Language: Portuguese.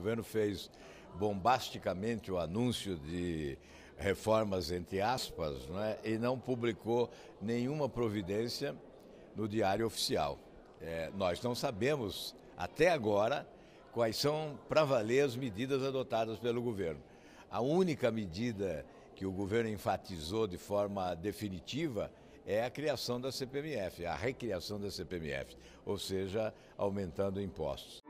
governo fez bombasticamente o anúncio de reformas, entre aspas, né, e não publicou nenhuma providência no Diário Oficial. É, nós não sabemos, até agora, quais são, para valer, as medidas adotadas pelo governo. A única medida que o governo enfatizou de forma definitiva é a criação da CPMF, a recriação da CPMF, ou seja, aumentando impostos.